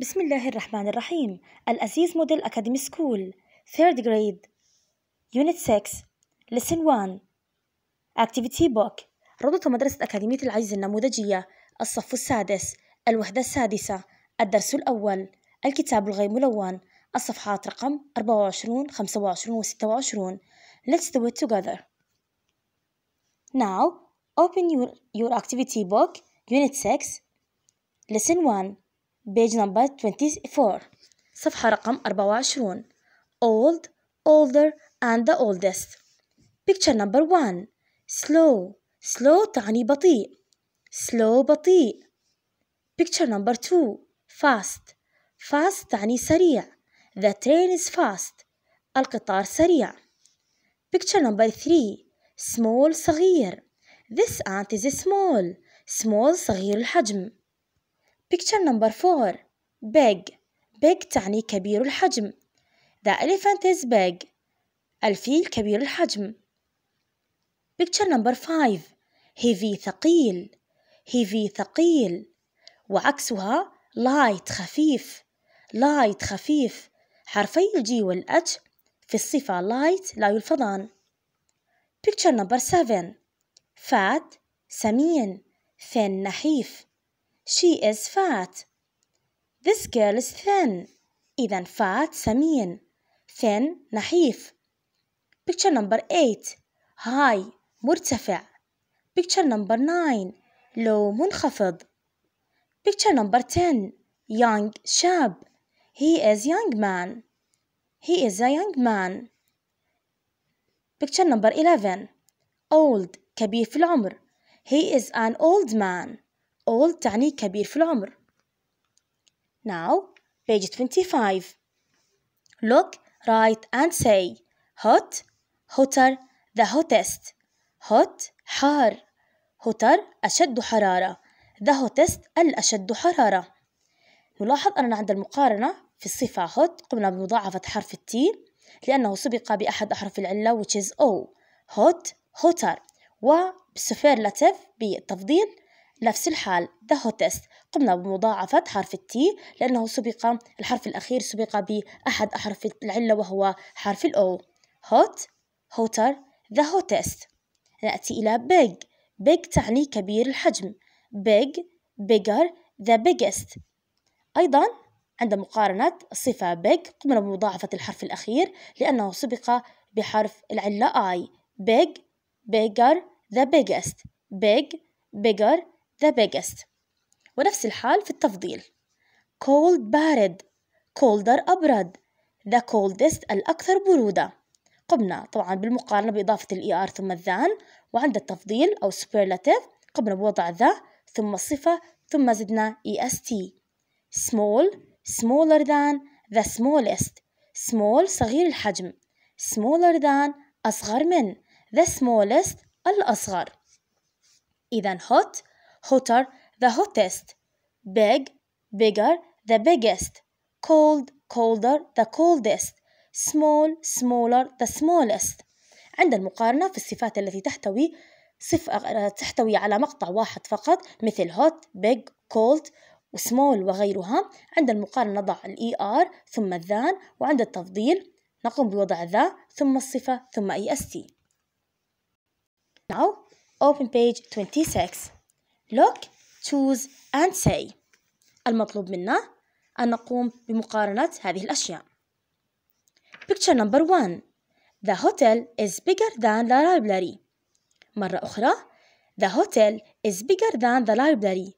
بسم الله الرحمن الرحيم الأزيز موديل أكاديمي سكول 3rd grade Unit 6 Lesson 1 Activity Book روضة مدرسة أكاديمية العجز النموذجية الصف السادس الوحدة السادسة الدرس الأول الكتاب الغير ملون الصفحات رقم 24 25 و 26 Let's do it together Now open your, your activity book Unit 6 Lesson 1 page number 24 صفحة رقم 24 old older and the oldest picture number 1 slow slow تعني بطيء slow بطيء picture number 2 fast fast تعني سريع the train is fast القطار سريع picture number 3 small صغير this ant is small small صغير الحجم Picture number four. Big. Big تعني كبير الحجم. The elephant is big. الفيل كبير الحجم. Picture number five. Heavy ثقيل. Heavy ثقيل. وعكسها light خفيف. light خفيف. حرفي الجي والاتش في الصفة light لا يلفظان. Picture number seven. fat سمين thin نحيف She is fat. This girl is thin. إذا fat سمين. Thin نحيف. Picture number 8 high مرتفع. Picture number 9 low منخفض. Picture number 10 young شاب. He is young man. He is a young man. Picture number 11 old كبير في العمر. He is an old man. old تعني كبير في العمر. Now, page 25. Look, write and say hot, hotter, the hottest. Hot, حار. hotter, أشد حرارة. The hottest, الأشد حرارة. نلاحظ أننا عند المقارنة في الصفة hot قمنا بمضاعفة حرف T لأنه سبق بأحد أحرف العلة which is O. hot, hotter. وبسوبرلاتيف بالتفضيل نفس الحال ذا هوتست قمنا بمضاعفة حرف التي لأنه سبق الحرف الأخير سبق بأحد أحرف العلة وهو حرف الأو هوت هوتر ذا هوتست نأتي إلى big big تعني كبير الحجم big bigger the biggest أيضا عند مقارنة الصفة big قمنا بمضاعفة الحرف الأخير لأنه سبق بحرف العلة I big bigger the biggest big bigger the biggest ونفس الحال في التفضيل cold بارد colder أبرد the coldest الأكثر برودة قمنا طبعا بالمقارنة بإضافة ال ER ثم الذان وعند التفضيل أو superlative قمنا بوضع ذا ثم الصفة ثم زدنا est small smaller than the smallest small صغير الحجم smaller than أصغر من the smallest الأصغر إذا hot hotter the hottest big bigger the biggest cold colder the coldest small smaller the smallest عند المقارنة في الصفات التي تحتوي صف... آه، تحتوي على مقطع واحد فقط مثل hot, big, cold وسمول وغيرها عند المقارنة نضع ال ER ثم الذان وعند التفضيل نقوم بوضع ذا ثم الصفة ثم EST Now open page 26 look, choose and say المطلوب منا أن نقوم بمقارنة هذه الأشياء Picture number one The hotel is bigger than the library مرة أخرى The hotel is bigger than the library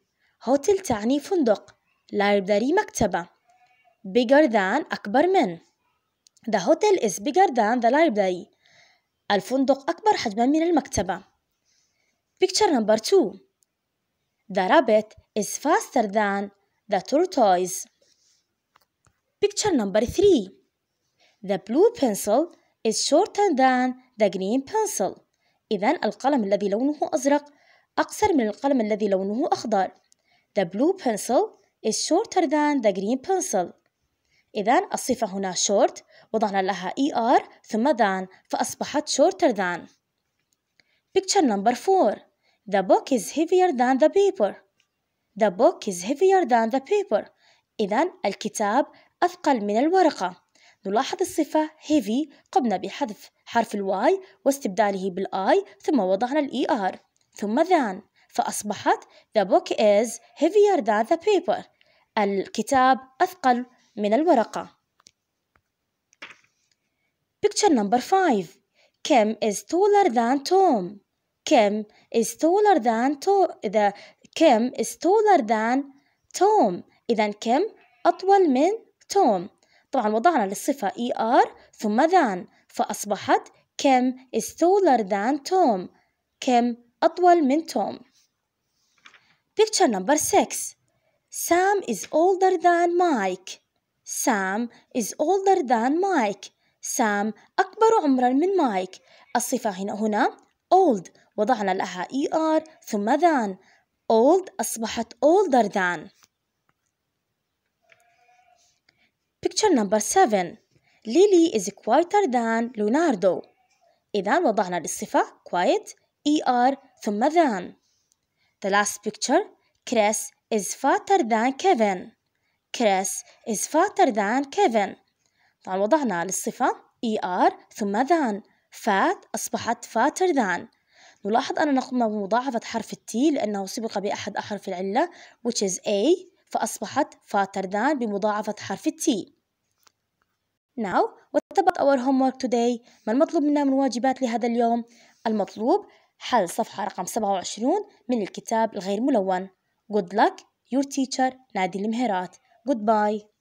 hotel تعني فندق library مكتبة bigger than أكبر من The hotel is bigger than the library الفندق أكبر حجما من المكتبة Picture number two The rabbit is faster than the tortoise. Picture number three. The blue pencil is shorter than the green pencil. إذا القلم الذي لونه أزرق أقصر من القلم الذي لونه أخضر. The blue pencil is shorter than the green pencil. إذا الصفة هنا short وضعنا لها ER ثم than فأصبحت shorter than. Picture number 4 The book is heavier than the paper. The book is heavier than the paper. إذا الكتاب أثقل من الورقة. نلاحظ الصفة heavy قمنا بحذف حرف الواي واستبداله بالاي ثم وضعنا الاي ار ثم than فأصبحت the book is heavier than the paper. الكتاب أثقل من الورقة. Picture number five. Kim is taller than Tom. كم is taller than to إذا كم is taller than توم إذا كم أطول من توم طبعا وضعنا للصفة ER ثم ذان فأصبحت كم is taller than توم كم أطول من توم Picture number six Sam is older than Mike Sam is older than Mike سام أكبر عمرا من مايك الصفة هنا هنا old وضعنا لها er ثم than old أصبحت older than Picture number 7 Lily is quieter than Leonardo إذا وضعنا للصفة quiet er ثم than The last picture Chris is fatter than Kevin Chris is fatter than Kevin طبعا وضعنا للصفة er ثم than fat أصبحت fatter than نلاحظ أننا قمنا بمضاعفة حرف التي لأنه سبق بأحد أحرف العلة which is A فأصبحت fatter than بمضاعفة حرف التي Now what about our homework today؟ ما المطلوب منا من واجبات لهذا اليوم؟ المطلوب حل صفحة رقم 27 من الكتاب الغير ملون Good luck your teacher نادي المهرات Goodbye